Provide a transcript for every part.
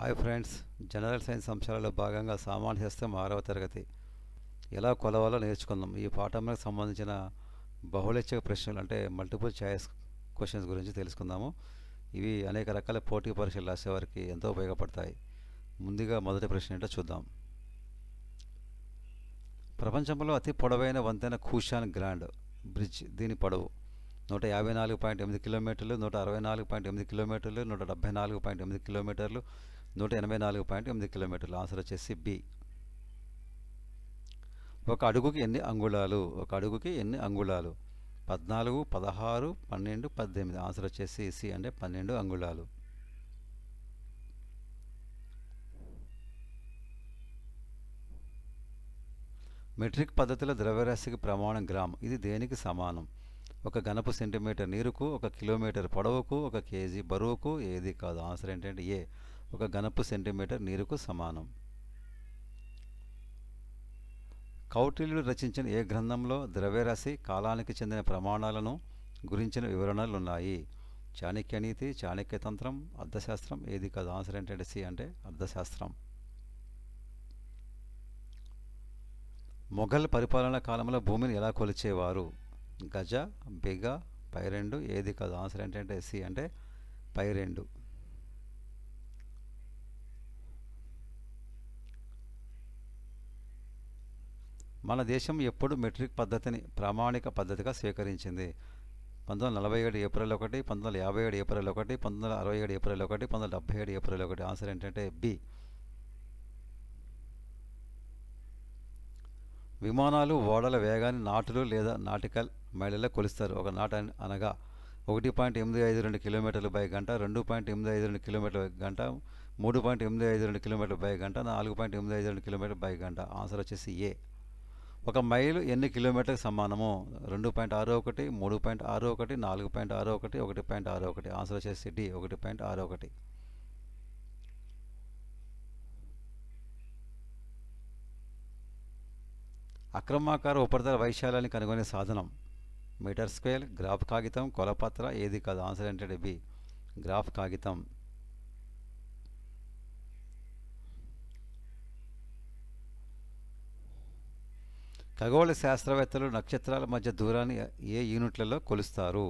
hi friends general science అంశాలలో భాగంగా సామాన్య శాస్త్రం ఆరవ తరగతి ఎలా కొలవాలో నేర్చుకుందాం ఈ పాఠంలో సంబంధించిన బహుళిచ్ఛ ప్రశ్నలు అంటే మల్టిపుల్ ఛాయిస్ క్వశ్చన్స్ గురించి తెలుసుకుందాము ఇవి అనేక రకాల పోటీ పరీక్షలు రాసేవారికి ఎంతో ఉపయోగపడతాయి ముందుగా మొదటి ప్రశ్న ఏంటో చూద్దాం ప్రపంచంలో అతి పొడవైన వంతెన కూషాన్ గ్రాండ్ బ్రిడ్జ్ దీని పొడవు నూట యాభై నాలుగు పాయింట్ ఎనిమిది కిలోమీటర్లు నూట అరవై నాలుగు పాయింట్ ఎనిమిది కిలోమీటర్లు నూట డెబ్బై నాలుగు పాయింట్ ఎనిమిది కిలోమీటర్లు నూట ఎనభై నాలుగు పాయింట్ ఎనిమిది కిలోమీటర్లు ఆన్సర్ వచ్చేసి బి ఒక అడుగుకి ఎన్ని అంగుళాలు ఒక అడుగుకి ఎన్ని అంగుళాలు పద్నాలుగు పదహారు పన్నెండు పద్దెనిమిది ఆన్సర్ వచ్చేసి సి అంటే పన్నెండు అంగుళాలు మెట్రిక్ పద్ధతిలో ద్రవ్యరాశికి ప్రమాణం గ్రామ్ ఇది దేనికి సమానం ఒక గనపు సెంటీమీటర్ నీరుకు ఒక కిలోమీటర్ పొడవుకు ఒక కేజీ బరువుకు ఏది కాదు ఆన్సర్ ఏంటంటే ఏ ఒక గనపు సెంటీమీటర్ నీరుకు సమానం కౌటిల్యుడు రచించిన ఏ గ్రంథంలో ద్రవ్యరాశి కాలానికి చెందిన ప్రమాణాలను గురించిన వివరణలు ఉన్నాయి చాణక్య నీతి అర్థశాస్త్రం ఏది కాదు ఆన్సర్ ఏంటంటే సి అంటే అర్థశాస్త్రం మొఘల్ పరిపాలనా కాలంలో భూమిని ఎలా కొలిచేవారు గజ బిగ పై రెండు ఏది కాదు ఆన్సర్ ఏంటంటే సి అంటే పై రెండు మన దేశం ఎప్పుడు మెట్రిక్ పద్ధతిని ప్రామాణిక పద్ధతిగా స్వీకరించింది పంతొమ్మిది వందల నలభై ఏడు ఏప్రిల్ ఒకటి పంతొమ్మిది వందల యాభై ఏడు ఏప్రిల్ ఒకటి పంతొమ్మిది వందల అరవై ఏడు ఏప్రిల్ ఒకటి పంతొమ్మిది వందల డెబ్బై ఏడు ఏప్రిల్ ఒకటి ఆన్సర్ ఏంటంటే బి విమానాలు ఓడల వేగాన్ని నాటులు లేదా నాటికల్ మైళ్ళలో కొలుస్తారు ఒక నాట అనగా ఒకటి పాయింట్ ఎనిమిది ఐదు రెండు కిలోమీటర్లు బై గంట రెండు పాయింట్ ఎనిమిది ఐదు రెండు కిలోమీటర్ల గంట మూడు పాయింట్ ఎనిమిది ఐదు రెండు కిలోమీటర్ల బై గంట నాలుగు పాయింట్ ఎనిమిది ఐదు రెండు కిలోమీటర్ల బై గంట ఆన్సర్ వచ్చేసి ఏ ఒక మైలు ఎన్ని కిలోమీటర్కి సమానము రెండు పాయింట్ ఆరు ఒకటి మూడు పాయింట్ ఆరు ఒకటి నాలుగు పాయింట్ ఆరు ఒకటి ఒకటి పాయింట్ ఆరు ఒకటి ఆన్సర్ వచ్చేసి డి ఒకటి పాయింట్ ఆరు ఒకటి అక్రమాకార ఉపరితల వైశాల్యాన్ని కనుగొనే సాధనం మీటర్ స్క్వేర్ గ్రాఫ్ కాగితం కొలపత్ర ఏది కాదు ఆన్సర్ ఏంటంటే బి గ్రాఫ్ కాగితం ఖగోళ శాస్త్రవేత్తలు నక్షత్రాల మధ్య దూరాన్ని ఏ యూనిట్లలో కొలుస్తారు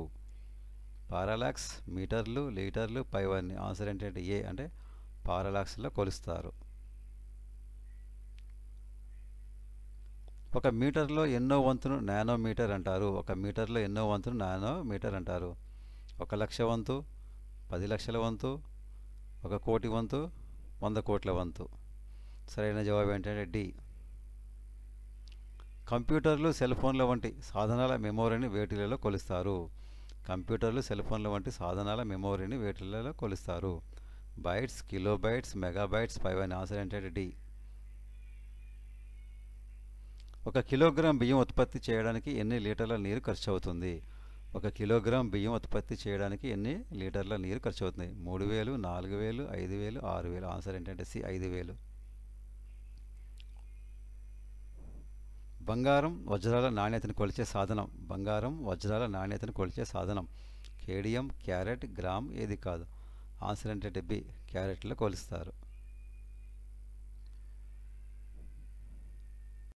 పారాలాక్స్ మీటర్లు లీటర్లు పైవన్నీ ఆన్సర్ ఏంటంటే ఏ అంటే పారాలాక్స్లో కొలుస్తారు ఒక మీటర్లో ఎన్నో వంతును నానోమీటర్ అంటారు ఒక మీటర్లో ఎన్నో వంతును నానోమీటర్ అంటారు ఒక లక్ష వంతు పది లక్షల వంతు ఒక కోటి వంతు వంద కోట్ల వంతు సరైన జవాబు ఏంటంటే డి కంప్యూటర్లు సెల్ ఫోన్ల వంటి సాధనాల మెమోరీని వేటిలలో కొలుస్తారు కంప్యూటర్లు సెల్ ఫోన్ల వంటి సాధనాల మెమోరీని వేటిలలో కొలుస్తారు బైట్స్ కిలోబైట్స్ మెగాబైట్స్ ఫైవ్ అని ఆన్సర్ ఏంటంటే డి ఒక కిలోగ్రామ్ బియ్యం ఉత్పత్తి చేయడానికి ఎన్ని లీటర్ల నీరు ఖర్చు అవుతుంది ఒక కిలోగ్రామ్ బియ్యం ఉత్పత్తి చేయడానికి ఎన్ని లీటర్ల నీరు ఖర్చు అవుతుంది మూడు వేలు నాలుగు వేలు ఐదు వేలు ఆరు వేలు ఆన్సర్ ఏంటంటే సి ఐదు వేలు బంగారం వజ్రాల నాణ్యతను కొలిచే సాధనం బంగారం వజ్రాల నాణ్యతను కొలిచే సాధనం కేడియం క్యారెట్ గ్రామ్ ఏది కాదు ఆన్సర్ అంటే బి క్యారెట్లో కొలుస్తారు